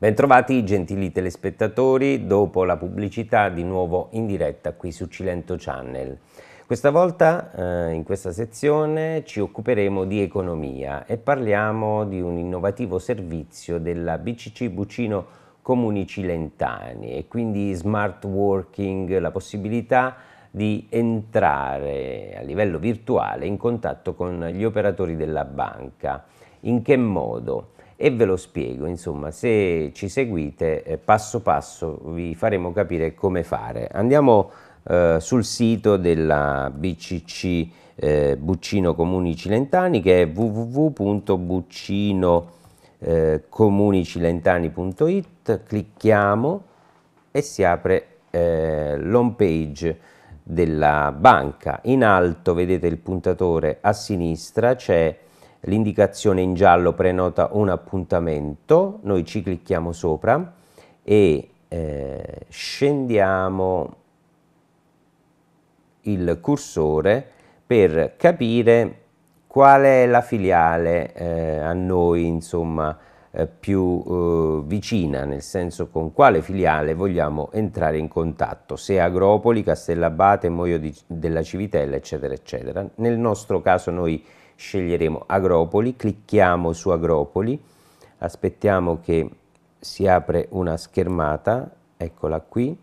Bentrovati gentili telespettatori, dopo la pubblicità di nuovo in diretta qui su Cilento Channel. Questa volta eh, in questa sezione ci occuperemo di economia e parliamo di un innovativo servizio della BCC Bucino Comuni Cilentani e quindi smart working, la possibilità di entrare a livello virtuale in contatto con gli operatori della banca. In che modo? e ve lo spiego, insomma se ci seguite eh, passo passo vi faremo capire come fare. Andiamo eh, sul sito della BCC eh, Buccino Comuni Cilentani che è www.buccinocomunicilentani.it, eh, clicchiamo e si apre eh, l'home page della banca. In alto vedete il puntatore a sinistra c'è l'indicazione in giallo prenota un appuntamento, noi ci clicchiamo sopra e eh, scendiamo il cursore per capire qual è la filiale eh, a noi insomma eh, più eh, vicina, nel senso con quale filiale vogliamo entrare in contatto, se Agropoli, Castellabate, Moio di, della Civitella, eccetera, eccetera. Nel nostro caso noi sceglieremo Agropoli, clicchiamo su Agropoli, aspettiamo che si apre una schermata, eccola qui,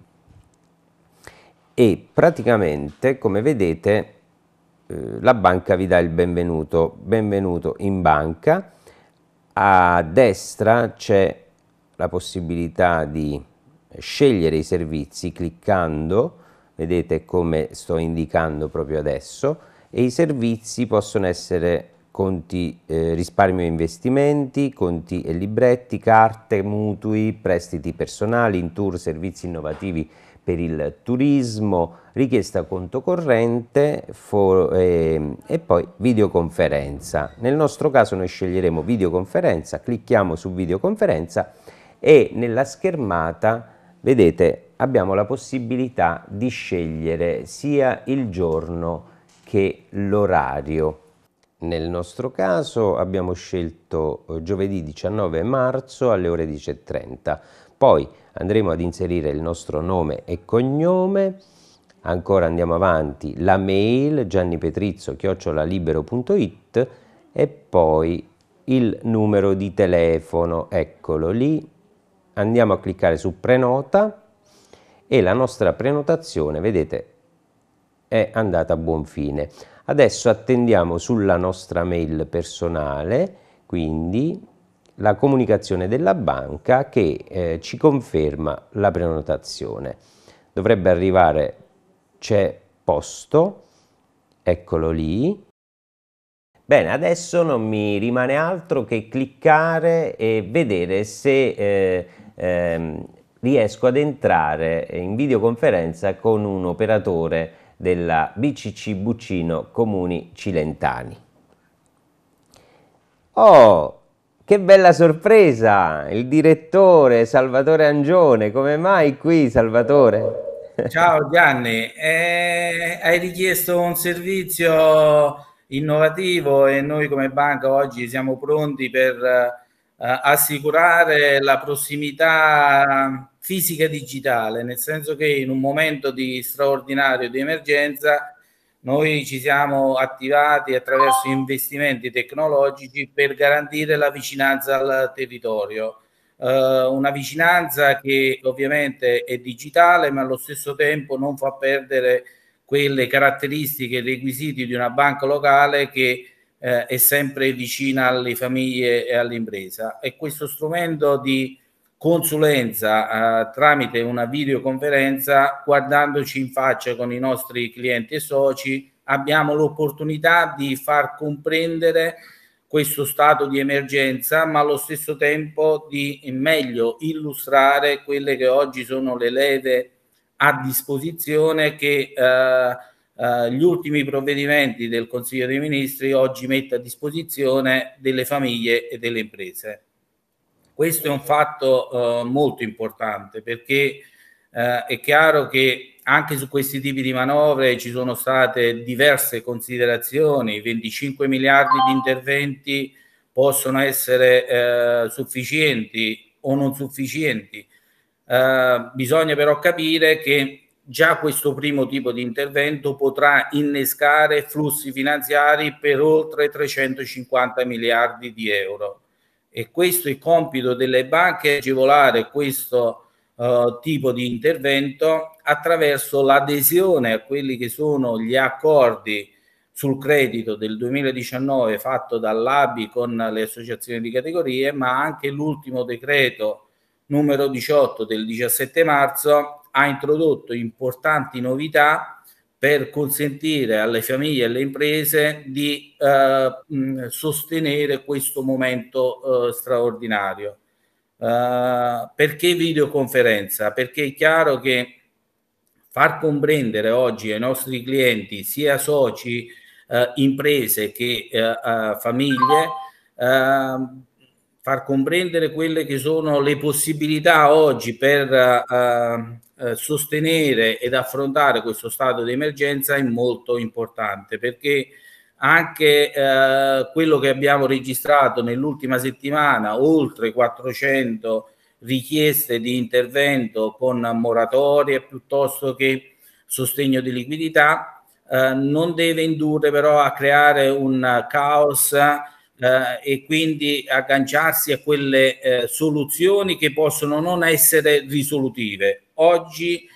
e praticamente come vedete eh, la banca vi dà il benvenuto, benvenuto in banca, a destra c'è la possibilità di scegliere i servizi cliccando, vedete come sto indicando proprio adesso, e i servizi possono essere conti eh, risparmio e investimenti, conti e libretti, carte, mutui, prestiti personali, in tour, servizi innovativi per il turismo, richiesta conto corrente for, eh, e poi videoconferenza. Nel nostro caso noi sceglieremo videoconferenza, clicchiamo su videoconferenza e nella schermata vedete abbiamo la possibilità di scegliere sia il giorno che l'orario. Nel nostro caso abbiamo scelto eh, giovedì 19 marzo alle ore 10.30. Poi andremo ad inserire il nostro nome e cognome. Ancora andiamo avanti, la mail giannipetrizzo-libero.it e poi il numero di telefono, eccolo lì. Andiamo a cliccare su prenota e la nostra prenotazione, vedete, è andata a buon fine. Adesso attendiamo sulla nostra mail personale, quindi la comunicazione della banca che eh, ci conferma la prenotazione. Dovrebbe arrivare c'è posto, eccolo lì. Bene, adesso non mi rimane altro che cliccare e vedere se eh, eh, riesco ad entrare in videoconferenza con un operatore della BCC Buccino Comuni Cilentani. Oh, che bella sorpresa! Il direttore Salvatore Angione, come mai qui Salvatore? Ciao Gianni, eh, hai richiesto un servizio innovativo e noi come banca oggi siamo pronti per eh, assicurare la prossimità fisica digitale, nel senso che in un momento di straordinario di emergenza noi ci siamo attivati attraverso investimenti tecnologici per garantire la vicinanza al territorio. Eh, una vicinanza che ovviamente è digitale, ma allo stesso tempo non fa perdere quelle caratteristiche e requisiti di una banca locale che eh, è sempre vicina alle famiglie e all'impresa. E questo strumento di consulenza eh, tramite una videoconferenza guardandoci in faccia con i nostri clienti e soci abbiamo l'opportunità di far comprendere questo stato di emergenza, ma allo stesso tempo di meglio illustrare quelle che oggi sono le leve a disposizione che eh, eh, gli ultimi provvedimenti del Consiglio dei Ministri oggi mette a disposizione delle famiglie e delle imprese. Questo è un fatto eh, molto importante perché eh, è chiaro che anche su questi tipi di manovre ci sono state diverse considerazioni, 25 miliardi di interventi possono essere eh, sufficienti o non sufficienti. Eh, bisogna però capire che già questo primo tipo di intervento potrà innescare flussi finanziari per oltre 350 miliardi di euro e questo è il compito delle banche, agevolare questo eh, tipo di intervento attraverso l'adesione a quelli che sono gli accordi sul credito del 2019 fatto dall'ABI con le associazioni di categorie, ma anche l'ultimo decreto numero 18 del 17 marzo ha introdotto importanti novità per consentire alle famiglie e alle imprese di eh, sostenere questo momento eh, straordinario. Eh, perché videoconferenza? Perché è chiaro che far comprendere oggi ai nostri clienti, sia soci, eh, imprese che eh, famiglie, ehm, far comprendere quelle che sono le possibilità oggi per eh, eh, sostenere ed affrontare questo stato di emergenza è molto importante perché anche eh, quello che abbiamo registrato nell'ultima settimana, oltre 400 richieste di intervento con moratorie piuttosto che sostegno di liquidità, eh, non deve indurre però a creare un caos eh, e quindi agganciarsi a quelle eh, soluzioni che possono non essere risolutive oggi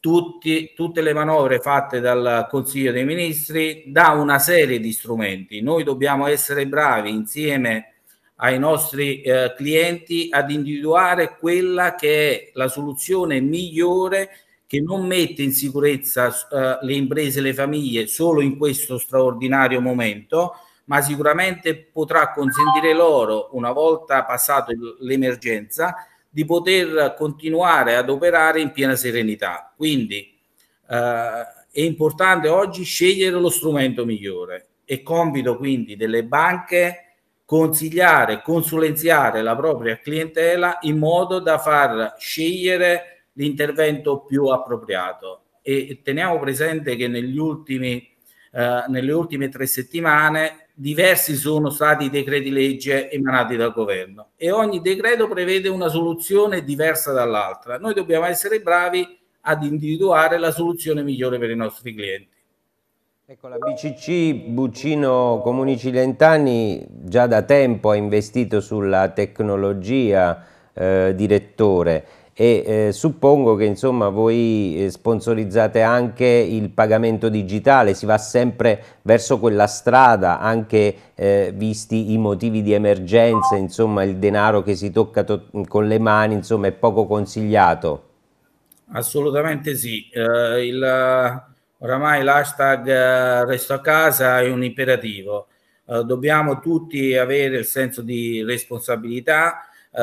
tutti, tutte le manovre fatte dal Consiglio dei Ministri dà una serie di strumenti. Noi dobbiamo essere bravi insieme ai nostri eh, clienti ad individuare quella che è la soluzione migliore che non mette in sicurezza eh, le imprese e le famiglie solo in questo straordinario momento, ma sicuramente potrà consentire loro, una volta passato l'emergenza, di poter continuare ad operare in piena serenità. Quindi eh, è importante oggi scegliere lo strumento migliore. È compito quindi delle banche consigliare, consulenziare la propria clientela in modo da far scegliere l'intervento più appropriato. E teniamo presente che negli ultimi, eh, nelle ultime tre settimane diversi sono stati i decreti legge emanati dal governo e ogni decreto prevede una soluzione diversa dall'altra. Noi dobbiamo essere bravi ad individuare la soluzione migliore per i nostri clienti. Ecco, la BCC Buccino Comuni Cilentani già da tempo ha investito sulla tecnologia, eh, direttore e eh, suppongo che insomma voi eh, sponsorizzate anche il pagamento digitale, si va sempre verso quella strada anche eh, visti i motivi di emergenza, insomma il denaro che si tocca to con le mani insomma è poco consigliato. Assolutamente sì, uh, il, oramai l'hashtag eh, resto a casa è un imperativo, uh, dobbiamo tutti avere il senso di responsabilità eh,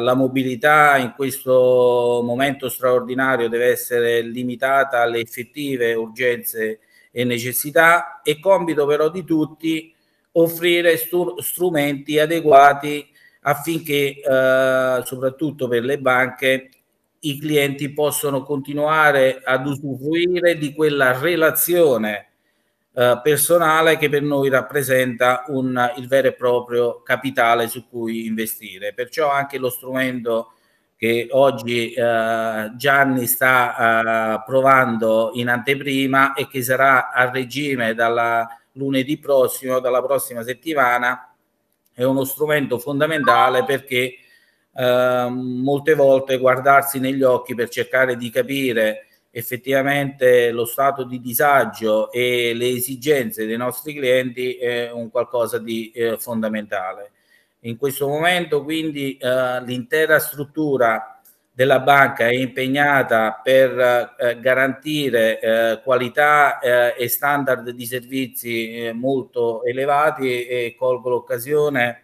la mobilità in questo momento straordinario deve essere limitata alle effettive urgenze e necessità, è compito però di tutti offrire strumenti adeguati affinché eh, soprattutto per le banche i clienti possano continuare ad usufruire di quella relazione eh, personale che per noi rappresenta un, il vero e proprio capitale su cui investire. Perciò anche lo strumento che oggi eh, Gianni sta eh, provando in anteprima e che sarà a regime dalla lunedì prossimo, dalla prossima settimana, è uno strumento fondamentale perché eh, molte volte guardarsi negli occhi per cercare di capire effettivamente lo stato di disagio e le esigenze dei nostri clienti è un qualcosa di eh, fondamentale. In questo momento quindi eh, l'intera struttura della banca è impegnata per eh, garantire eh, qualità eh, e standard di servizi eh, molto elevati e colgo l'occasione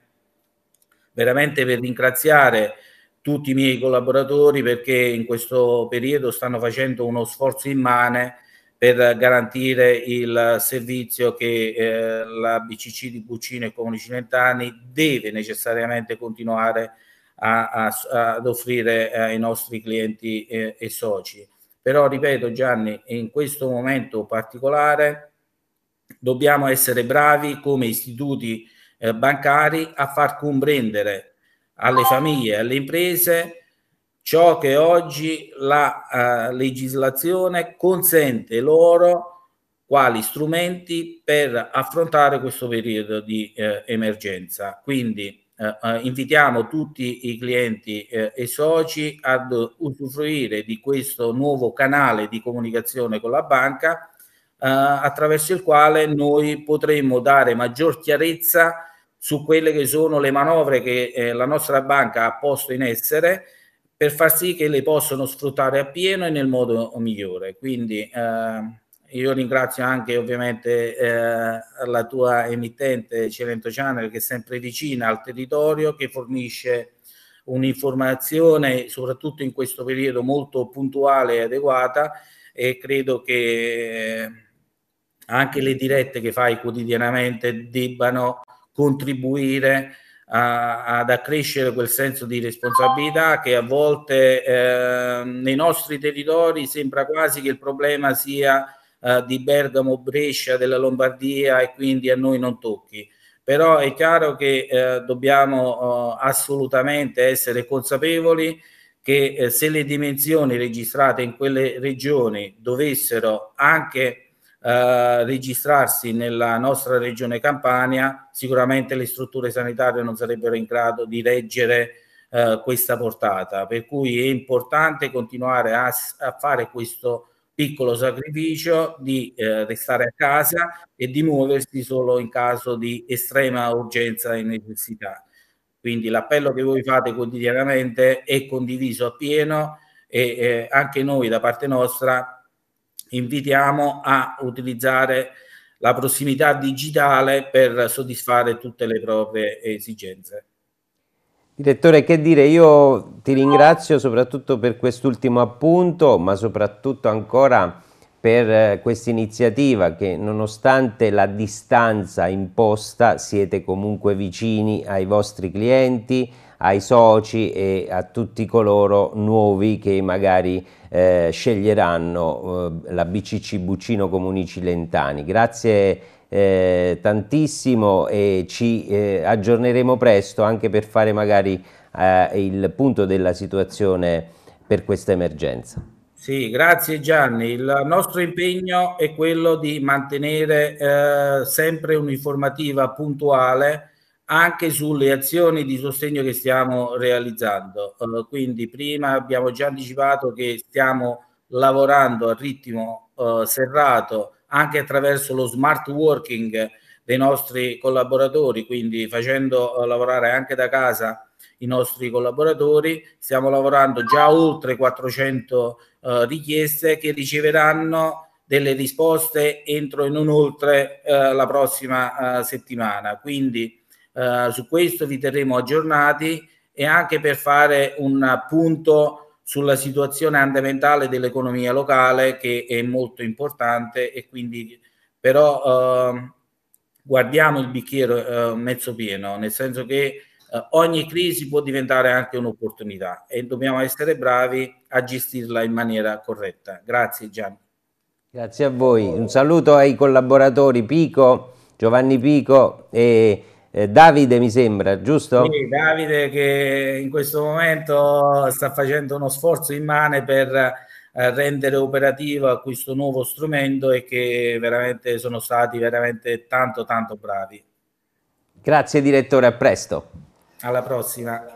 veramente per ringraziare tutti i miei collaboratori perché in questo periodo stanno facendo uno sforzo immane per garantire il servizio che eh, la BCC di Cucina e Comuni Cilentani deve necessariamente continuare a, a, ad offrire eh, ai nostri clienti eh, e soci. Però ripeto Gianni, in questo momento particolare dobbiamo essere bravi come istituti eh, bancari a far comprendere alle famiglie e alle imprese ciò che oggi la eh, legislazione consente loro quali strumenti per affrontare questo periodo di eh, emergenza. Quindi eh, eh invitiamo tutti i clienti eh, e soci ad usufruire di questo nuovo canale di comunicazione con la banca eh, attraverso il quale noi potremo dare maggior chiarezza su quelle che sono le manovre che eh, la nostra banca ha posto in essere per far sì che le possano sfruttare appieno e nel modo migliore. Quindi eh, io ringrazio anche ovviamente eh, la tua emittente Celento Channel che è sempre vicina al territorio, che fornisce un'informazione soprattutto in questo periodo molto puntuale e adeguata e credo che eh, anche le dirette che fai quotidianamente debbano contribuire a, ad accrescere quel senso di responsabilità che a volte eh, nei nostri territori sembra quasi che il problema sia eh, di Bergamo, Brescia, della Lombardia e quindi a noi non tocchi. Però è chiaro che eh, dobbiamo eh, assolutamente essere consapevoli che eh, se le dimensioni registrate in quelle regioni dovessero anche eh, registrarsi nella nostra regione Campania, sicuramente le strutture sanitarie non sarebbero in grado di reggere eh, questa portata. Per cui è importante continuare a, a fare questo piccolo sacrificio di eh, restare a casa e di muoversi solo in caso di estrema urgenza e necessità. Quindi l'appello che voi fate quotidianamente è condiviso appieno e eh, anche noi da parte nostra invitiamo a utilizzare la prossimità digitale per soddisfare tutte le proprie esigenze. Direttore, che dire, io ti ringrazio soprattutto per quest'ultimo appunto, ma soprattutto ancora per eh, questa iniziativa che nonostante la distanza imposta siete comunque vicini ai vostri clienti, ai soci e a tutti coloro nuovi che magari eh, sceglieranno eh, la BCC Buccino Comunici Lentani. Grazie eh, tantissimo e ci eh, aggiorneremo presto anche per fare magari eh, il punto della situazione per questa emergenza. Sì, grazie Gianni. Il nostro impegno è quello di mantenere eh, sempre un'informativa puntuale anche sulle azioni di sostegno che stiamo realizzando. Eh, quindi prima abbiamo già anticipato che stiamo lavorando a ritmo eh, serrato anche attraverso lo smart working dei nostri collaboratori, quindi facendo eh, lavorare anche da casa i nostri collaboratori. Stiamo lavorando già oltre 400 eh, richieste che riceveranno delle risposte entro e non oltre eh, la prossima eh, settimana. Quindi eh, su questo vi terremo aggiornati e anche per fare un punto sulla situazione andamentale dell'economia locale che è molto importante e quindi però eh, guardiamo il bicchiere eh, mezzo pieno, nel senso che eh, ogni crisi può diventare anche un'opportunità e dobbiamo essere bravi a gestirla in maniera corretta. Grazie Gianni. Grazie a voi. Un saluto ai collaboratori Pico, Giovanni Pico e eh, Davide mi sembra, giusto? Sì, Davide che in questo momento sta facendo uno sforzo immane per eh, rendere operativo questo nuovo strumento e che veramente sono stati veramente tanto tanto bravi. Grazie direttore, a presto. Alla prossima.